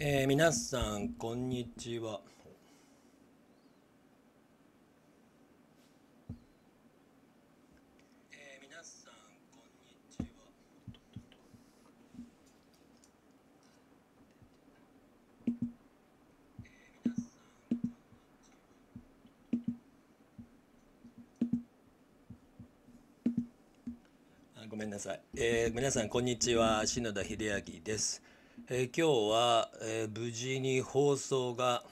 えー、皆さんこんにちは。え皆さんこんにちは。あごめんなさい、えー、皆さんこんにちは篠田秀明です。えー、今日は、えー、無事に放送が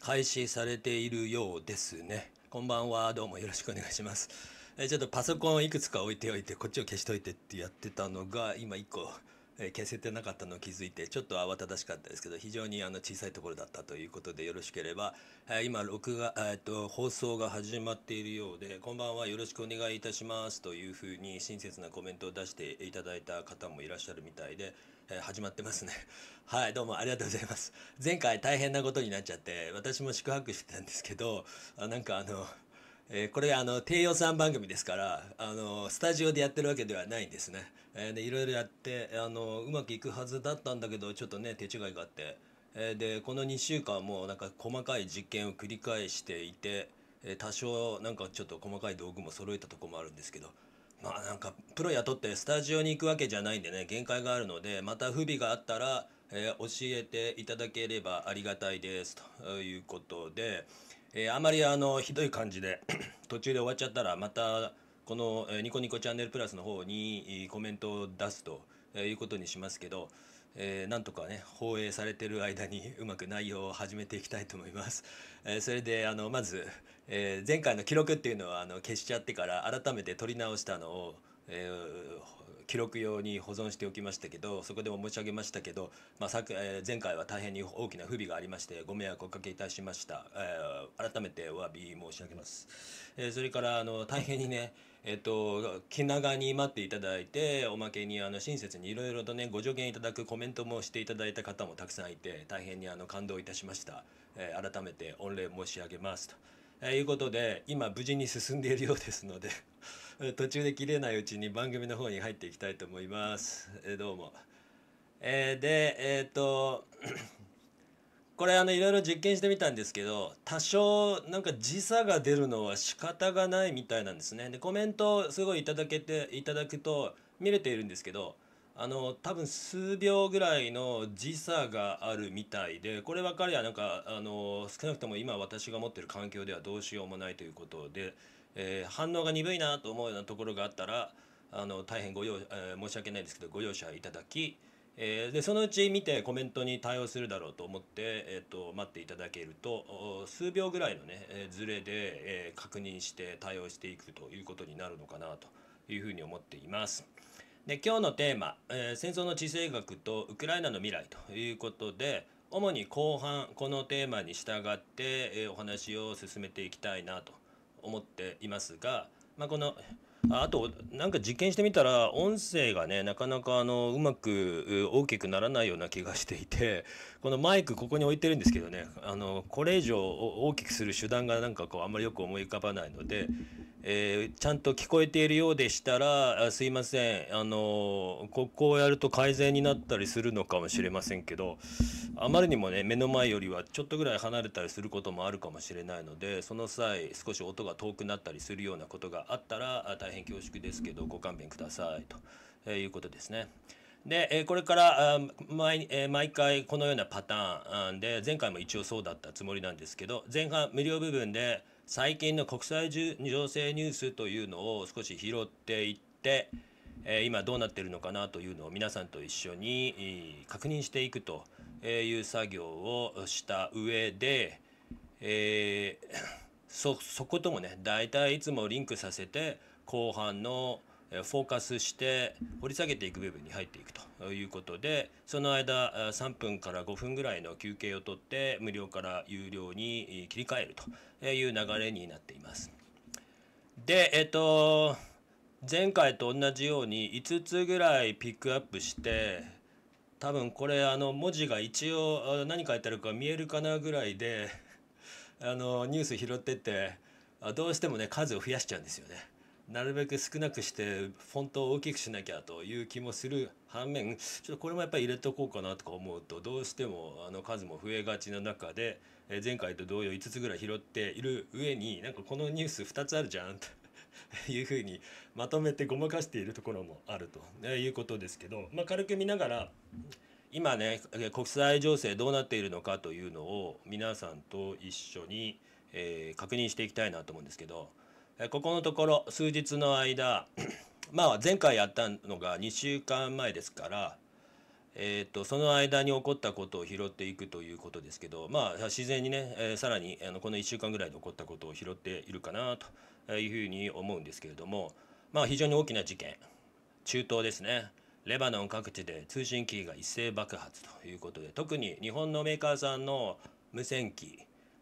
開始されているようですね。こんばんは、どうもよろしくお願いします。えー、ちょっとパソコンいくつか置いておいて、こっちを消しといてってやってたのが、今1個、え消せてなかったのを気づいて、ちょっと慌ただしかったですけど、非常にあの小さいところだったということで、よろしければ、え今、録画、えっと、放送が始まっているようで、こんばんは、よろしくお願いいたしますというふうに親切なコメントを出していただいた方もいらっしゃるみたいで、え始まってますね。はい、どうもありがとうございます。前回大変なことになっちゃって、私も宿泊してたんですけど、あなんかあの、えー、これあの低予算番組ですからあのスタジオでやってるわけではないんですね、えー、でいろいろやってあのうまくいくはずだったんだけどちょっとね手違いがあって、えー、でこの2週間もなんか細かい実験を繰り返していて、え多少なんかちょっと細かい道具も揃えたとこもあるんですけどまあなんかプロ雇ってスタジオに行くわけじゃないんでね限界があるのでまた不備があったら、えー、教えていただければありがたいですということで、えー、あまりあのひどい感じで 途中で終わっちゃったらまたこの、えー、ニコニコチャンネルプラスの方にコメントを出すということにしますけど、えー、なんとかね放映されてる間にうまく内容を始めていきたいと思います。えー、それであのまず、えー、前回の記録っていうのはあの消しちゃってから改めて取り直したのを、えー、記録用に保存しておきましたけどそこでも申し上げましたけど、まあさえー、前回は大変に大きな不備がありましてご迷惑をおかけいたしました、えー、改めてお詫び申し上げます、えー、それからあの大変にねえっと、気長に待っていただいておまけにあの親切にいろいろとねご助言いただくコメントもしていただいた方もたくさんいて大変にあの感動いたしました、えー、改めて御礼申し上げますと。えー、いうことで今無事に進んでいるようですので 途中で切れないうちに番組の方に入っていきたいと思います。えどうも、えー、でえー、っと これあのいろいろ実験してみたんですけど多少なんか時差が出るのは仕方がないみたいなんですねでコメントすごいいただけていただくと見れているんですけどあの多分数秒ぐらいの時差があるみたいでこれ分かりや。なんかあの少なくとも今私が持ってる環境ではどうしようもないということで、えー、反応が鈍いなと思うようなところがあったらあの大変ご容、えー、申し訳ないですけどご容赦いただき、えー、でそのうち見てコメントに対応するだろうと思って、えーと、待っていただけると数秒ぐらいのね、えー、ずれで、え確認して対応していくということになるのかなというふうに思っています。で今日のテーマ、えー、戦争の地政学とウクライナの未来」ということで主に後半このテーマに従って、えー、お話を進めていきたいなと思っていますが、まあ、このあと、なんか実験してみたら、音声がね、なかなかあの、うまく大きくならないような気がしていて、このマイクここに置いてるんですけどね、あの、これ以上大きくする手段がなんかこう、あんまりよく思い浮かばないので、えー、ちゃんと聞こえているようでしたら、あすいません、あの、ここをやると改善になったりするのかもしれませんけど、あまりにもね、目の前よりはちょっとぐらい離れたりすることもあるかもしれないので、その際、少し音が遠くなったりするようなことがあったら、大変恐縮ですけどご勘弁くださいということですね。でこれから毎毎回このようなパターンで前回も一応そうだったつもりなんですけど前半無料部分で最近の国際情勢ニュースというのを少し拾っていって今どうなってるのかなというのを皆さんと一緒に確認していくという作業をした上で、えー、そそこともね大体いつもリンクさせて後半のフォーカスして掘り下げていく部分に入っていくということでその間3分から5分ぐらいの休憩をとって無料から有料に切り替えるという流れになっています。でえっと前回と同じように5つぐらいピックアップして多分これあの文字が一応何書いてあるか見えるかなぐらいであのニュース拾っててどうしてもね数を増やしちゃうんですよね。なるべく少なくしてフォントを大きくしなきゃという気もする反面ちょっとこれもやっぱり入れとこうかなとか思うとどうしてもあの数も増えがちな中で、え前回と同様5つぐらい拾っている上になんかこのニュース2つあるじゃんと。いうふうにまとめてごまかしているところもあるということですけど、まあ、軽く見ながら今ね国際情勢どうなっているのかというのを皆さんと一緒に、えー、確認していきたいなと思うんですけどここのところ数日の間 まあ前回やったのが2週間前ですから、えーと、その間に起こったことを拾っていくということですけど、まあ、自然にね、えー、さらにあのこの1週間ぐらいで起こったことを拾っているかなというふうに思うんですけれども、まあ、非常に大きな事件中東ですねレバノン各地で通信機が一斉爆発ということで特に日本のメーカーさんの無線機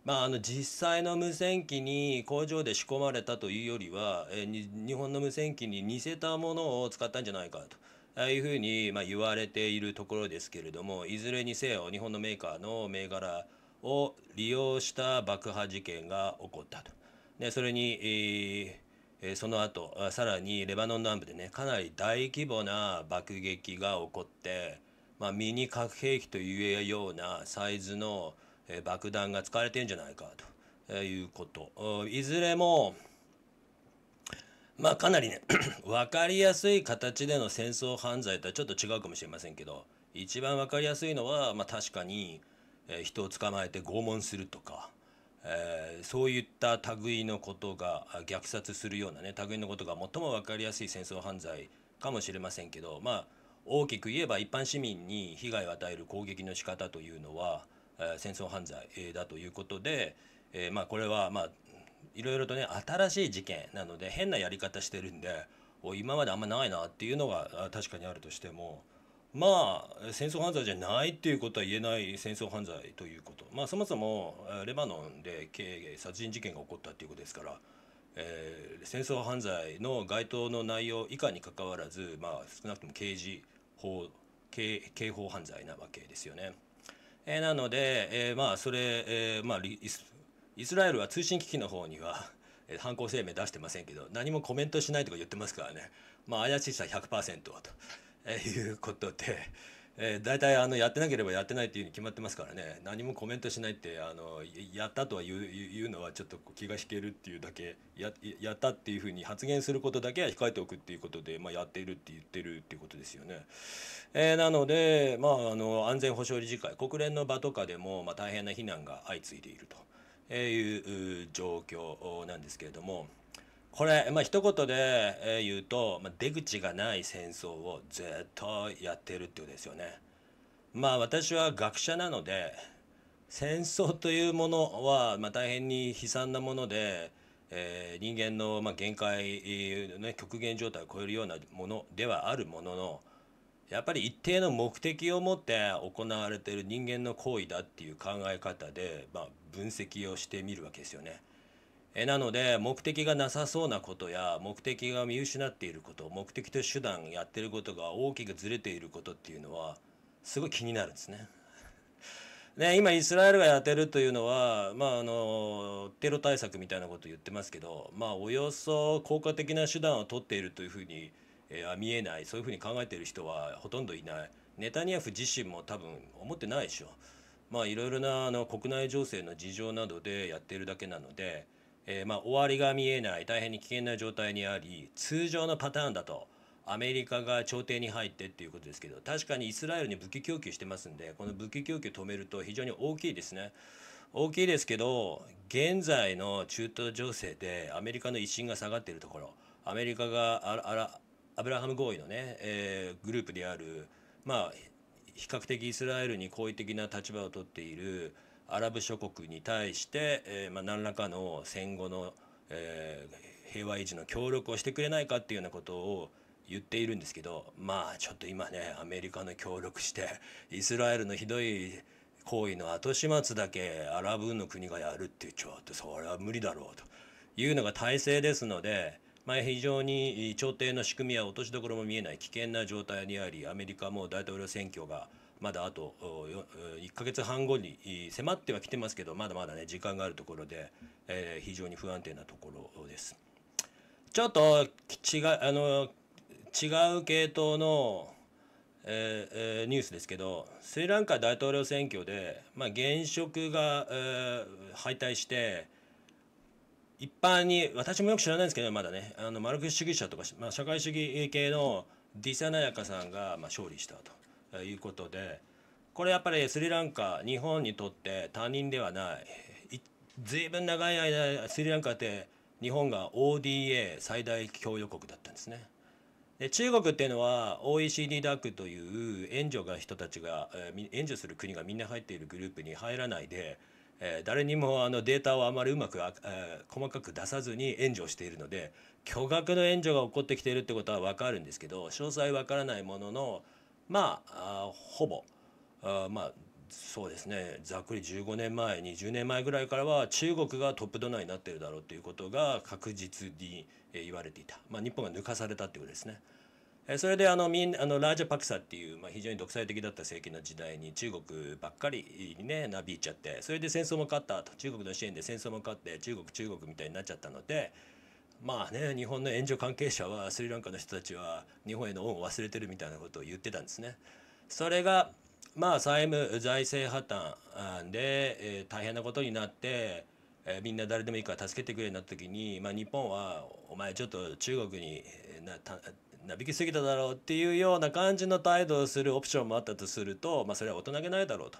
まあ、あの実際の無線機に工場で仕込まれたというよりは、え日本の無線機に似せたものを使ったんじゃないかと。ああいうふうに、まあ、言われているところですけれどもいずれにせよ日本のメーカーの銘柄を利用した爆破事件が起こったと。でそれに、えーその後さらにレバノン南部でねかなり大規模な爆撃が起こって、まあ、ミニ核兵器というようなサイズの、え爆弾が使われてるんじゃないかということいずれもまあかなりね 分かりやすい形での戦争犯罪とはちょっと違うかもしれませんけど一番分かりやすいのは、まあ、確かに、え人を捕まえて拷問するとか、えー、そういった類のことが虐殺するようなね類のことが最も分かりやすい戦争犯罪かもしれませんけどまあ大きく言えば一般市民に被害を与える攻撃の仕方というのは戦争犯罪だということで、えー、まあ、これはまあいろいろとね新しい事件なので変なやり方してるんで今まであんまないなっていうのが確かにあるとしてもまあ戦争犯罪じゃないっていうことは言えない戦争犯罪ということまあそもそもレバノンで殺人事件が起こったっていうことですから、えー、戦争犯罪の該当の内容以下にかかわらずまあ少なくとも刑事法刑刑法犯罪なわけですよね。えー、なので、えー、まあそれ、えー、まあイスイスラエルは通信機器の方には犯行声明出してませんけど何もコメントしないとか言ってますからね、まあ、怪しさ100%ということで、えー、大体あのやってなければやってないっていうに決まってますからね何もコメントしないってあのやったとは言う言うのはちょっと気が引けるっていうだけややったっていうふうに発言することだけは控えておくっていうことで、まあ、やっているって言ってるっていうことですよね。えー、なので、まあ、あの安全保障理事会国連の場とかでも、まあ、大変な非難が相次いでいるという状況なんですけれども。これ、まあ、一言で、え言うと、まあ、出口がない戦争をっとやってるってことですよね。まあ私は学者なので戦争というものは、まあ、大変に悲惨なもので、えー、人間の、まあ、限界、ね、極限状態を超えるようなものではあるもののやっぱり一定の目的を持って行われている人間の行為だっていう考え方で、まあ、分析をしてみるわけですよね。えなので目的がなさそうなことや目的が見失っていること目的と手段やってることが大きくずれていることっていうのはすごい気になるんですね。ね、今イスラエルがやってるというのは、まあ、あのテロ対策みたいなこと言ってますけど、まあ、およそ効果的な手段を取っているというふうに、えー、見えないそういうふうに考えている人はほとんどいないネタニヤフ自身も多分思ってないでしょ。まあ、いろいろなあの国内情勢の事情などでやってるだけなので、えー、まあ、終わりが見えない大変に危険な状態にあり通常のパターンだとアメリカが朝廷に入ってっていうことですけど確かにイスラエルに武器供給してますんでこの武器供給止めると非常に大きいですね。大きいですけど現在の中東情勢でアメリカの威信が下がっているところアメリカがあらあらアブラハム合意のね、えー、グループであるまあ比較的イスラエルに好意的な立場をとっているアラブ諸国に対して、えー、まあ、何らかの戦後の、えー、平和維持の協力をしてくれないかっていうようなことを言っているんですけどまあちょっと今ねアメリカの協力してイスラエルのひどい行為の後始末だけアラブの国がやるっていうちょっとそれは無理だろうというのが体制ですので。まあ、非常に調停の仕組みや落としどころも見えない危険な状態にありアメリカも大統領選挙がまだあと1ヶ月半後に迫ってはきてますけどまだまだね時間があるところで、えー、非常に不安定なところです。ちょっと違あの違う系統の、えー、ニュースですけどスリランカ大統領選挙で、まあ、現職が、えー、敗退して一般に私もよく知らないんですけどまだねあのマルクス主義者とか、まあ、社会主義系のディサナヤカさんが、まあ、勝利したと。いうことでこれやっぱりスリランカ日本にとって他人ではない随分長い間スリランカって日本が ODA 最大供与国だったんですね。で中国っていうのは OECD ダックという援助が人たちが援助する国がみんな入っているグループに入らないで、えー、誰にもあのデータをあまりうまく、えー、細かく出さずに援助をしているので巨額の援助が起こってきているってことは分かるんですけど詳細分からないもののまあほぼあまあそうですねざっくり15年前20年前ぐらいからは中国がトップドナーになってるだろうということが確実に言われていた、まあ、日本が抜かされたっていうことですね。それであのみんあのラージャ・パクサっていう、まあ、非常に独裁的だった政権の時代に中国ばっかりにねなびいちゃってそれで戦争も勝ったと中国の支援で戦争も勝って中国中国みたいになっちゃったのでまあね日本の援助関係者はスリランカの人たちは日本への恩を忘れてるみたいなことを言ってたんですね。それがまあ債務財政破綻で、えー、大変なことになって、えー、みんな誰でもいいから助けてくれになった時に、まあ、日本はお前ちょっと中国になたなびきすぎただろうっていうような感じの態度をするオプションもあったとすると、まあ、それは大人げないだろうと。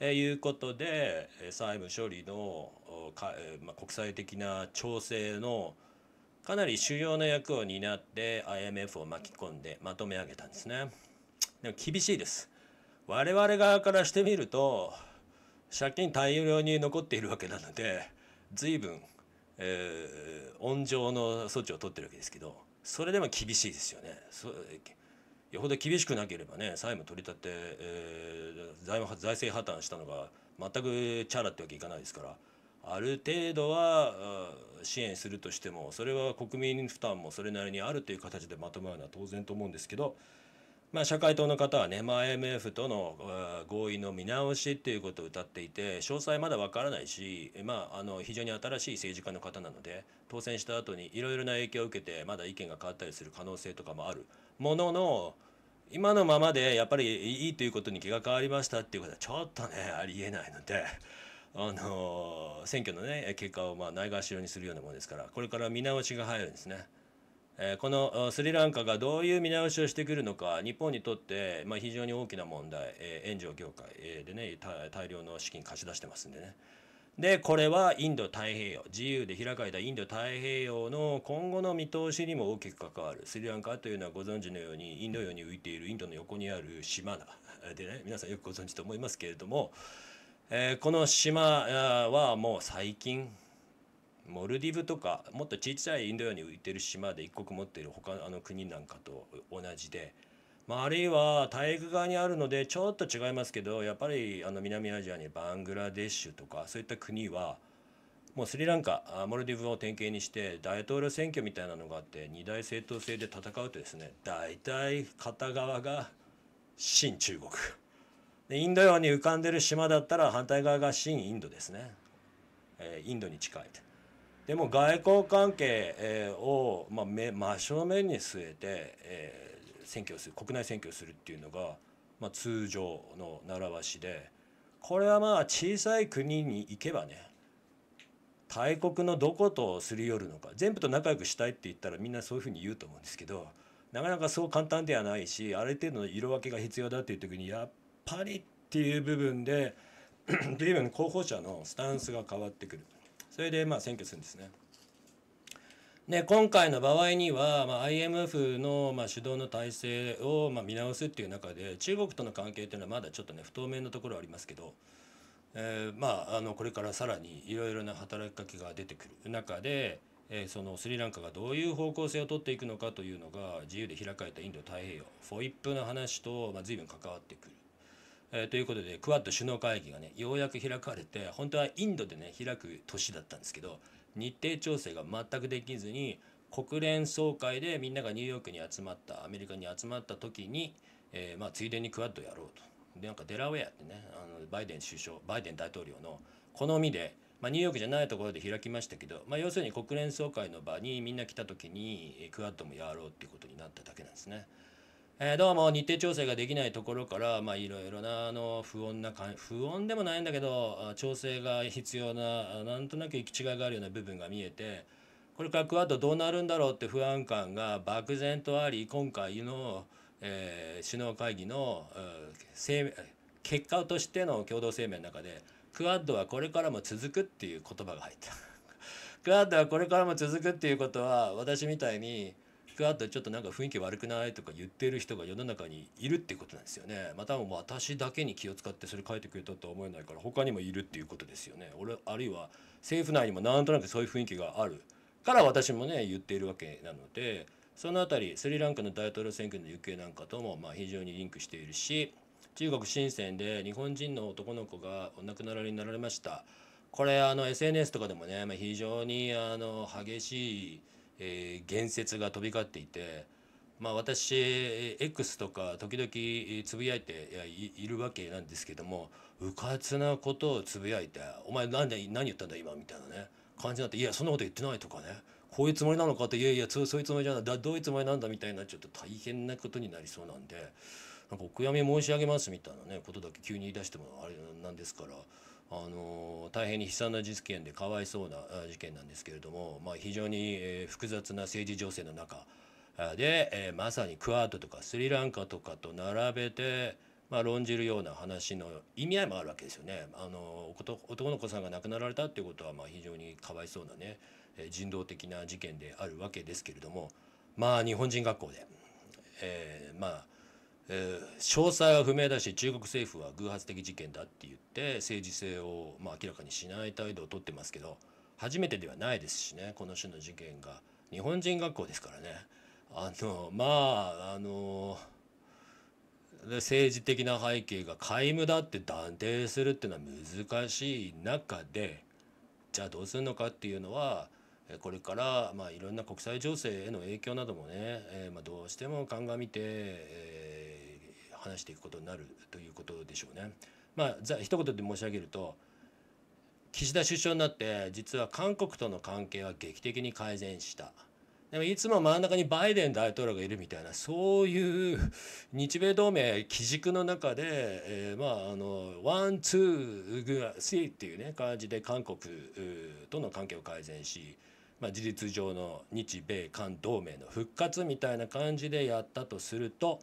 えいうことで債務処理のか、まあ、国際的な調整のかなり主要な役を担って IMF を巻き込んでまとめ上げたんですねでも厳しいです我々側からしてみると借金大量に残っているわけなので随分、えー、温情の措置を取ってるわけですけどそれでも厳しいですよねよほど厳しくなければね債務取り立て、えー、財財政破綻したのが全くチャラってわけいかないですからある程度は支援するとしてもそれは国民負担もそれなりにあるという形でまとまるのは当然と思うんですけど、まあ、社会党の方はね、まあ、IMF との合意の見直しっていうことを謳っていて詳細まだわからないし、まあ、あの非常に新しい政治家の方なので当選した後にいろいろな影響を受けてまだ意見が変わったりする可能性とかもあるものの今のままでやっぱりいいということに気が変わりましたっていうことはちょっとねありえないので。あの選挙の、ね、結果をまあないがしろにするようなものですからこれから見直しが入るんですね。えこのスリランカがどういう見直しをしてくるのか日本にとって、ま非常に大きな問題、え援助業界、えでね大量の資金貸し出してますんでね。でこれはインド太平洋自由で開かれたインド太平洋の今後の見通しにも大きく関わるスリランカというのはご存知のようにインド洋に浮いているインドの横にある島だでね皆さんよくご存知と思いますけれどもえー、この島はもう最近モルディブとかもっと小さいインド洋に浮いてる島で一国持っている他の国なんかと同じで、まあ、あるいは大陸側にあるのでちょっと違いますけどやっぱりあの南アジアにバングラデシュとかそういった国はもうスリランカモルディブを典型にして大統領選挙みたいなのがあって二大政党制で戦うとですね大体片側が親中国。でインド洋に浮かんでる島だったら反対側が新インドですね、えー、インドに近いでも外交関係、えー、を、まあ、め真正面に据えて、えー、選挙する国内選挙をするっていうのが、まあ、通常の習わしでこれはまあ小さい国に行けばね大国のどことすり寄るのか全部と仲良くしたいって言ったらみんなそういうふうに言うと思うんですけどなかなかそう簡単ではないしある程度の色分けが必要だっていう時にやっパリっていう部分で 随分候補者のスタンスが変わってくるそれでまあ選挙するんですね。で今回の場合には、まあ、IMF の、まあ、主導の体制を、まあ、見直すっていう中で中国との関係っていうのはまだちょっとね不透明なところありますけど、えー、まああのこれからさらにいろいろな働きかけが出てくる中で、えー、そのスリランカがどういう方向性をとっていくのかというのが自由で開かれたインド太平洋 FOIP の話と、まあ、随分関わってくる。えー、ということでクアッド首脳会議がねようやく開かれて本当はインドでね開く年だったんですけど日程調整が全くできずに国連総会でみんながニューヨークに集まったアメリカに集まった時に、えー、まあ、ついでにクアッドやろうと。でなんかデラウェアってねあのバイデン首相バイデン大統領の好みで、まあ、ニューヨークじゃないところで開きましたけど、まあ、要するに国連総会の場にみんな来た時にクアッドもやろうっていうことになっただけなんですね。えー、どうも日程調整ができないところからまあいろいろなあの不穏な不穏でもないんだけど調整が必要ななんとなく行き違いがあるような部分が見えてこれからクアッドどうなるんだろうって不安感が漠然とあり今回の、えー、首脳会議の、え結果としての共同声明の中でクアッドはこれからも続くっていう言葉が入った。クアッドはこれからも続くっていうことは私みたいにくあったちょっとなんか雰囲気悪くないとか言ってる人が世の中にいるっていうことなんですよねまた、あ、私だけに気を使ってそれ書いてくれたとは思えないから他にもいるっていうことですよね俺あるいは政府内にもなんとなくそういう雰囲気があるから私もね言っているわけなのでその辺りスリランカの大統領選挙の行方なんかともまあ非常にリンクしているし中国深センで日本人の男の子がお亡くなりになられましたこれあの SNS とかでもね、まあ、非常にあの激しいえー、言説が飛び交っていて、まあ、私 X とか時々つぶやいているわけなんですけどもうかつなことをつぶやいて「お前何で何言ったんだ今」みたいなね感じになって「いやそんなこと言ってない」とかね「こういうつもりなのか」って「いやいやそういうつもりじゃないだどういうつもりなんだ」みたいなちょっと大変なことになりそうなんでなんかお悔やみ申し上げますみたいなねことだけ急に言い出してもあれなんですから。あの大変に悲惨な事件でかわいそうな事件なんですけれども、まあ、非常に、複雑な政治情勢の中で、まさにクアードとかスリランカとかと並べて、まあ、論じるような話の意味合いもあるわけですよね。あの男の子さんが亡くなられたっていうことは、まあ、非常にかわいそうなね人道的な事件であるわけですけれどもまあ日本人学校で、えー、まあえー、詳細は不明だし中国政府は偶発的事件だって言って政治性を、まあ、明らかにしない態度をとってますけど初めてではないですしねこの種の事件が日本人学校ですからねあのまああの政治的な背景が皆無だって断定するっていうのは難しい中でじゃあどうするのかっていうのはこれから、まあ、いろんな国際情勢への影響などもね、えーまあ、どうしても鑑みて、えー話していくことになるということでしょうね。まあ、ざ一言で申し上げると岸田首相になって実は韓国との関係は劇的に改善した。でもいつも真ん中にバイデン大統領がいるみたいなそういう日米同盟基軸の中で、えー、まああのワンツーグラスリーっていうね感じで韓国との関係を改善し、まあ、事実上の日米韓同盟の復活みたいな感じでやったとすると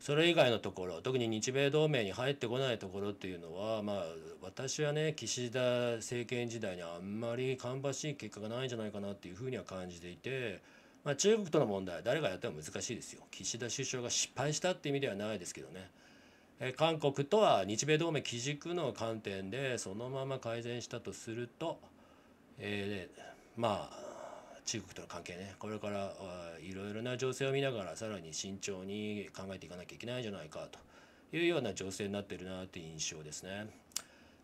それ以外のところ特に日米同盟に入ってこないところっていうのは、まあ、私はね岸田政権時代にあんまり芳しい結果がないんじゃないかなっていうふうには感じていて、まあ、中国との問題誰がやっても難しいですよ岸田首相が失敗したって意味ではないですけどね。え韓国とは日米同盟基軸の観点でそのまま改善したとすると、えー、まあ中国との関係ねこれからいろいろな情勢を見ながらさらに慎重に考えていかなきゃいけないんじゃないかというような情勢になってるなという印象ですね。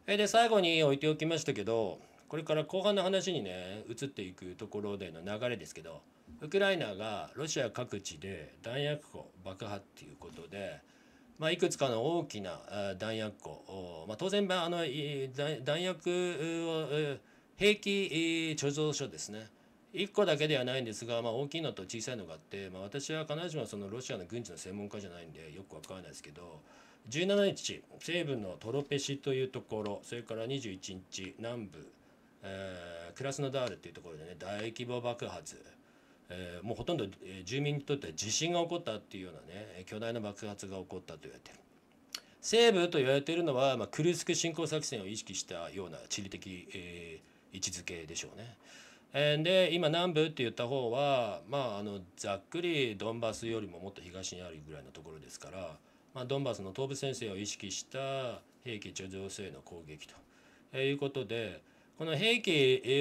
で最後に置いておきましたけどこれから後半の話にね移っていくところでの流れですけどウクライナがロシア各地で弾薬庫爆破っていうことで。まあ、いくつかの大きな弾薬庫、まあ、当然あの弾薬を兵器貯蔵所ですね1個だけではないんですが、まあ、大きいのと小さいのがあって、まあ、私は必ずしもそのロシアの軍事の専門家じゃないんでよくわからないですけど17日西部のトロペシというところそれから21日南部、えー、クラスノダールというところでね大規模爆発、えー、もうほとんど住民にとっては地震が起こったっていうようなね巨大な爆発が起こったと言われてる。西部と言われているのは、まあ、クルスク侵攻作戦を意識したような地理的、えー、位置づけでしょうね。で今南部って言った方はまああのざっくりドンバスよりももっと東にあるぐらいのところですから、まあ、ドンバスの東部戦線を意識した兵器貯蔵性の攻撃と、えいうことでこの兵器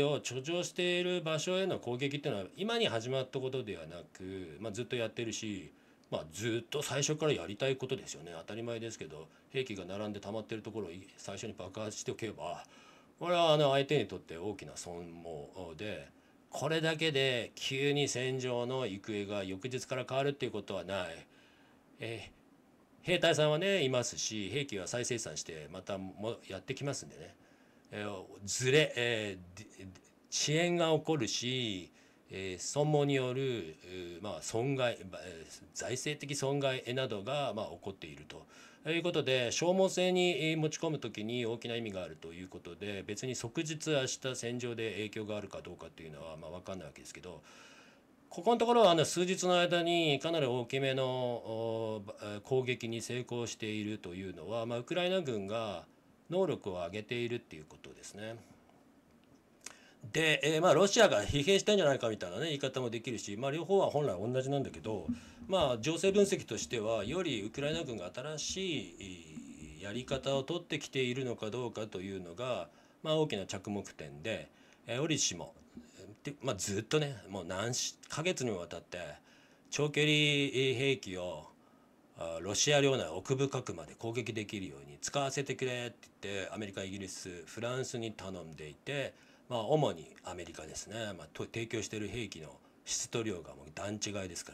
を貯蔵している場所への攻撃っていうのは今に始まったことではなく、まあ、ずっとやってるし、まあ、ずっと最初からやりたいことですよね当たり前ですけど兵器が並んで溜まってるところを最初に爆発しておけばこれはあの相手にとって大きな損耗でこれだけで急に戦場の行方が翌日から変わるっていうことはない。え兵隊さんはねいますし兵器は再生産してまたもやってきますんでね、えー、ずれ、えー、遅延が起こるし、えー、損耗による、まあ、損害、えー、財政的損害などが、まあ、起こっていると。ということで消耗性に持ち込む時に大きな意味があるということで別に即日明日戦場で影響があるかどうかっていうのはまあ分かんないわけですけどここのところはあの数日の間にかなり大きめの攻撃に成功しているというのは、まあ、ウクライナ軍が能力を上げているっていうことですね。で、えー、まあロシアが疲弊したんじゃないかみたいな、ね、言い方もできるし、まあ、両方は本来同じなんだけど、まあ、情勢分析としてはよりウクライナ軍が新しいやり方を取ってきているのかどうかというのが、まあ、大きな着目点で、えー、折しも、まあ、ずっとねもう何ヶ月にもわたって長距離兵器をロシア領内奥深くまで攻撃できるように使わせてくれって言ってアメリカイギリスフランスに頼んでいて。まあ、主にアメリカですね、まあ、提供している兵器の質と量がもう段違いですか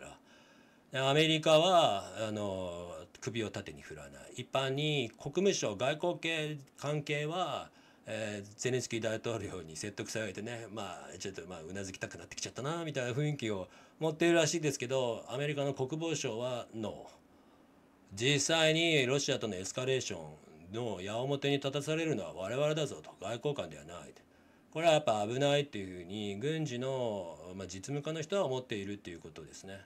らアメリカはあの首を縦に振らない一般に国務省外交系関係は、えー、ゼレンスキー大統領に説得されてねまあちょっとまあうなずきたくなってきちゃったなみたいな雰囲気を持っているらしいですけどアメリカの国防省はノー。実際にロシアとのエスカレーションの矢面に立たされるのは我々だぞと外交官ではないとこれはやっぱ危ないっていうふうに軍事の、まあ、実務家の人は思っているっていうことですね。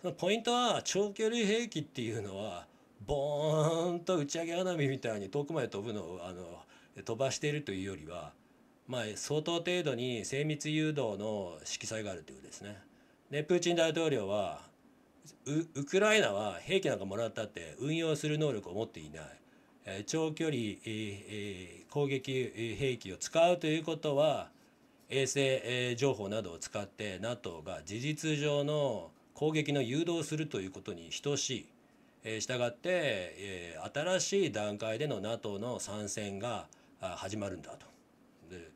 そのポイントは長距離兵器っていうのはボーンと打ち上げ花火みたいに遠くまで飛ぶのをあの飛ばしているというよりは、まあ、相当程度に精密誘導の色彩があるということですね。でプーチン大統領はウクライナは兵器なんかもらったって運用する能力を持っていない。長距離攻撃兵器を使うということは衛星情報などを使って NATO が事実上の攻撃の誘導をするということに等しいしたがって新しい段階での NATO の参戦が始まるんだと。で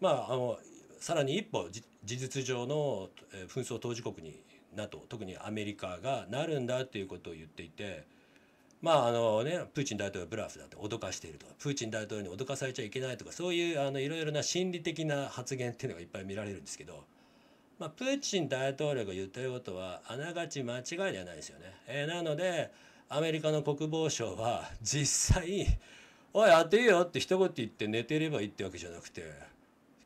まああのさらに一歩事実上の紛争当事国に NATO 特にアメリカがなるんだということを言っていてまああのね、プーチン大統領ブラフだって脅かしているとか、プーチン大統領に脅かされちゃいけないとか、そういうあのいろいろな心理的な発言っていうのがいっぱい見られるんですけど、まあ、プーチン大統領が言ってることは、あながち間違いではないですよね。えー、なので、アメリカの国防省は実際、おい、当てよって一言言って寝てればいいってわけじゃなくて、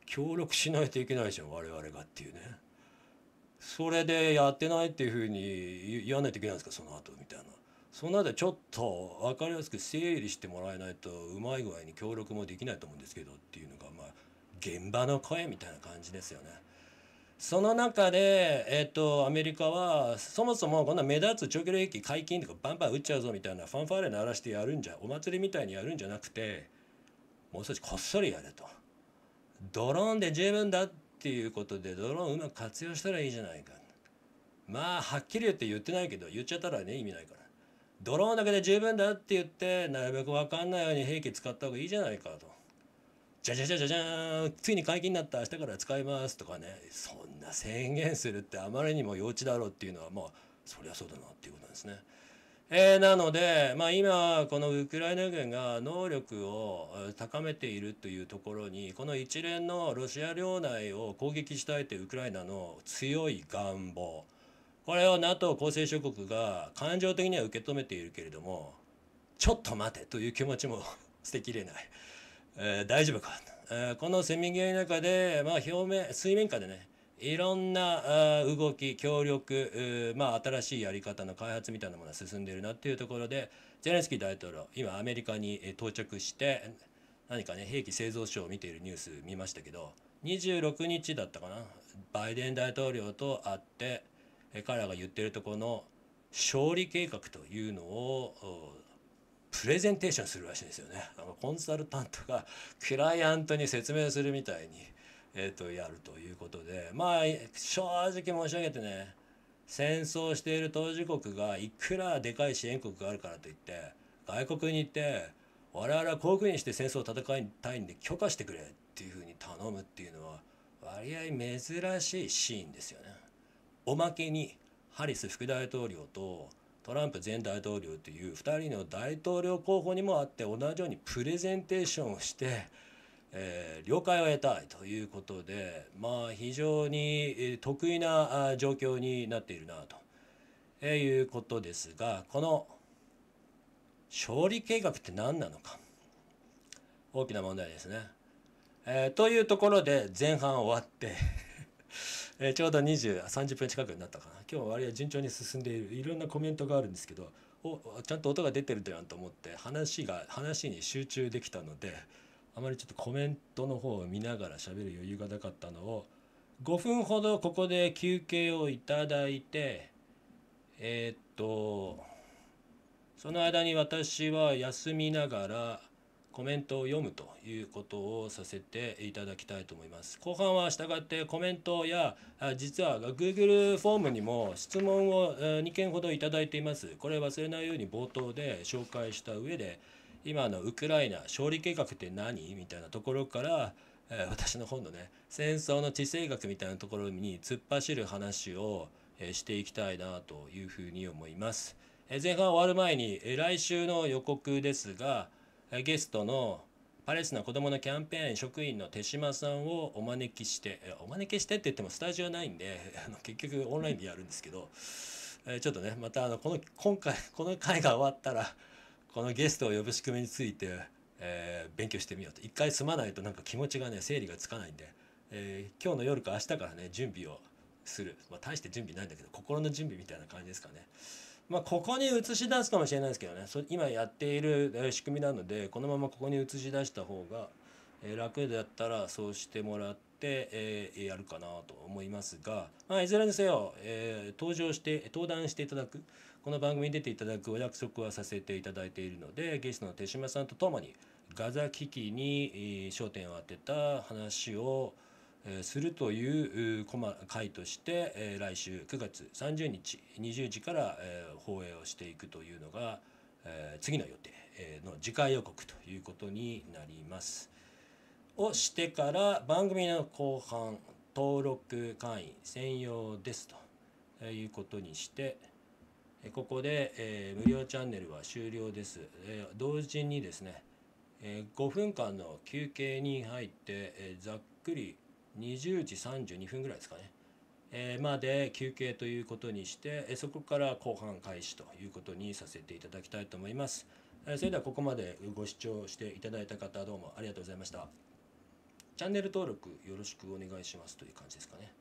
協力しないといけないじゃん、我々がっていうね。それでやってないっていうふうに言わないといけないんですか、その後みたいな。その辺りちょっと分かりやすく整理してもらえないとうまい具合に協力もできないと思うんですけどっていうのがまあ現場の声みたいな感じですよね。その中で、えっ、と、アメリカは、そもそもこんな目立つ長距離駅解禁とかバンバン撃っちゃうぞみたいなファンファーレ鳴らしてやるんじゃ、お祭りみたいにやるんじゃなくて、もう少しこっそりやれと。ドローンで十分だっていうことで、ドローンうまく活用したらいいじゃないか。まあ、はっきり言って言ってないけど、言っちゃったらね、意味ないから。ドローンだけで十分だって言ってなるべく分かんないように兵器使った方がいいじゃないかと。じゃじゃじゃじゃじゃーんついに解禁になった明日から使いますとかねそんな宣言するってあまりにも幼稚だろうっていうのはまあそりゃそうだなっていうことなんですね。えー、なので、まあ、今このウクライナ軍が能力を高めているというところにこの一連のロシア領内を攻撃したいというウクライナの強い願望これを NATO 構成諸国が感情的には受け止めているけれどもちょっと待てという気持ちも 捨てきれない、えー、大丈夫か、えー、このセミゲーの中で、まあ、表面水面下でねいろんな動き協力、まあ、新しいやり方の開発みたいなものが進んでいるなっていうところでゼレンスキー大統領今アメリカに到着して何かね兵器製造所を見ているニュース見ましたけど26日だったかなバイデン大統領と会って彼らが言ってるところの勝利計画というのをプレゼンテーションするらしいんですよねあのコンサルタントが クライアントに説明するみたいに、えーと、やるということでまあ正直申し上げてね戦争している当事国がいくらでかい支援国があるからといって外国に行って我々はこういうふうにして戦争を戦いたいんで許可してくれっていうふうに頼むっていうのは割合珍しいシーンですよね。おまけにハリス副大統領とトランプ前大統領という2人の大統領候補にもあって同じようにプレゼンテーションをして、えー、了解を得たいということで、まあ、非常に得意な状況になっているなということですがこの勝利計画って何なのか大きな問題ですね。えー、というところで前半終わってえー、ちょうど20、30分近くになったかな。今日は割合順調に進んでいる。いろんなコメントがあるんですけど、おちゃんと音が出てるじゃんと思って、話が、話に集中できたので、あまりちょっとコメントの方を見ながら喋る余裕がなかったのを、5分ほどここで休憩をいただいて、えー、っと、その間に私は休みながら、コメントを読むということをさせていただきたいと思います。後半は従ってコメントや実は Google フォームにも質問を2件ほどいただいています。これ忘れないように冒頭で紹介した上で今のウクライナ勝利計画って何みたいなところから私の本のね戦争の地政学みたいなところに突っ走る話をしていきたいなというふうに思います。前半終わる前に来週の予告ですがゲストのパレスの子どものキャンペーン職員の手島さんをお招きしてお招きしてって言ってもスタジオないんで あの結局オンラインでやるんですけど、えちょっとねまたあのこの今回この回が終わったらこのゲストを呼ぶ仕組みについて、えー、勉強してみようと一回済まないとなんか気持ちがね整理がつかないんで、えー、今日の夜か明日からね準備をする、まあ、大して準備ないんだけど心の準備みたいな感じですかね。まあ、ここに映し出すかもしれないですけどねそ今やっている仕組みなのでこのままここに映し出した方が楽だったらそうしてもらって、えー、やるかなと思いますが、まあ、いずれにせよ、えー、登場して登壇していただくこの番組に出ていただくお約束はさせていただいているのでゲストの手島さんとともにガザ危機に焦点を当てた話をするという回として来週9月30日20時から放映をしていくというのが次の予定の次回予告ということになります。をしてから番組の後半登録会員専用ですということにしてここで無料チャンネルは終了です。同時にですね5分間の休憩に入ってざっくり20時32分ぐらいですかね、えー、まで休憩ということにして、えそこから後半開始ということにさせていただきたいと思います、えそれではここまでご視聴していただいた方どうもありがとうございましたチャンネル登録よろしくお願いしますという感じですかね